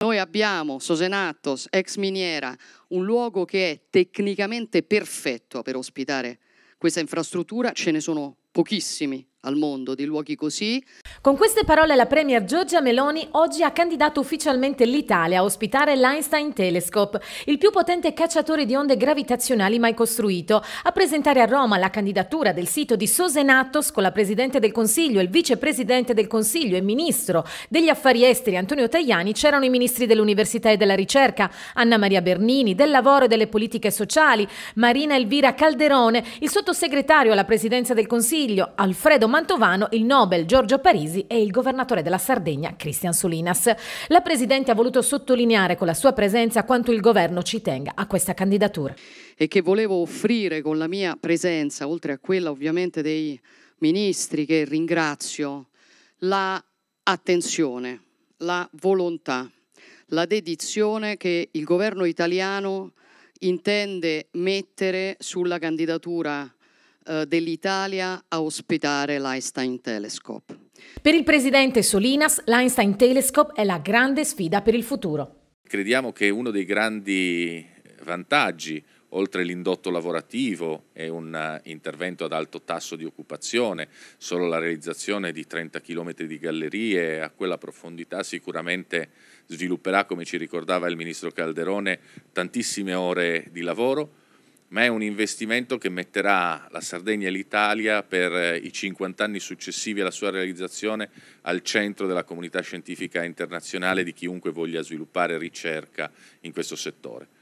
Noi abbiamo Sosenatos, ex miniera, un luogo che è tecnicamente perfetto per ospitare questa infrastruttura, ce ne sono pochissimi al mondo di luoghi così. Con queste parole la Premier Giorgia Meloni oggi ha candidato ufficialmente l'Italia a ospitare l'Einstein Telescope, il più potente cacciatore di onde gravitazionali mai costruito, a presentare a Roma la candidatura del sito di Sosenatos con la Presidente del Consiglio, il Vicepresidente del Consiglio e Ministro degli Affari Esteri Antonio Tajani, c'erano i Ministri dell'Università e della Ricerca, Anna Maria Bernini, del Lavoro e delle Politiche Sociali, Marina Elvira Calderone, il Sottosegretario alla Presidenza del Consiglio, Alfredo Mantovano, il Nobel Giorgio Parisi, Parisi e il governatore della Sardegna Cristian Solinas. La Presidente ha voluto sottolineare con la sua presenza quanto il governo ci tenga a questa candidatura. E che volevo offrire con la mia presenza, oltre a quella ovviamente dei ministri che ringrazio, la attenzione, la volontà, la dedizione che il governo italiano intende mettere sulla candidatura eh, dell'Italia a ospitare l'Einstein Telescope. Per il presidente Solinas, l'Einstein Telescope è la grande sfida per il futuro. Crediamo che uno dei grandi vantaggi, oltre l'indotto lavorativo e un eh, intervento ad alto tasso di occupazione, solo la realizzazione di 30 km di gallerie a quella profondità sicuramente svilupperà, come ci ricordava il ministro Calderone, tantissime ore di lavoro ma è un investimento che metterà la Sardegna e l'Italia per eh, i 50 anni successivi alla sua realizzazione al centro della comunità scientifica internazionale di chiunque voglia sviluppare ricerca in questo settore.